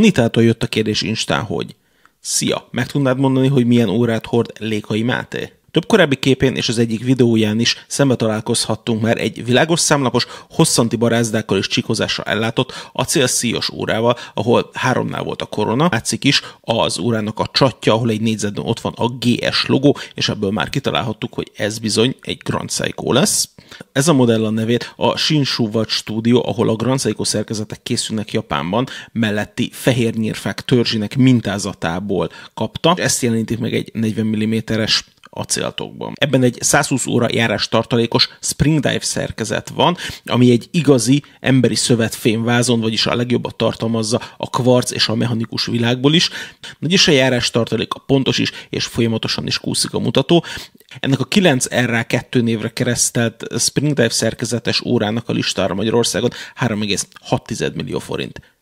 Anitától jött a kérdés Instán, hogy Szia, meg tudnád mondani, hogy milyen órát hord Lékai Máté? Több korábbi képén és az egyik videóján is szembe találkozhattunk már egy világos számlapos, hosszanti barázdákkal és csikozásra ellátott acélszíjas órával, ahol háromnál volt a korona. Látszik is az órának a csatja, ahol egy négyzetben ott van a GS logó, és ebből már kitalálhattuk, hogy ez bizony egy Grand Seiko lesz. Ez a modell a nevét a Shinshu Watch Studio, ahol a Grand Seiko szerkezetek készülnek Japánban, melletti fehér nyírfák törzsinek mintázatából kapta. Ezt jelenítik meg egy 40 mm-es acéltokban. Ebben egy 120 óra járás tartalékos springdive szerkezet van, ami egy igazi emberi szövet fémvázon, vagyis a legjobbat tartalmazza a kvarc és a mechanikus világból is. is a járás tartalék a pontos is, és folyamatosan is kúszik a mutató. Ennek a 9RA2 névre keresztelt springdive szerkezetes órának a listára Magyarországon 3,6 millió forint.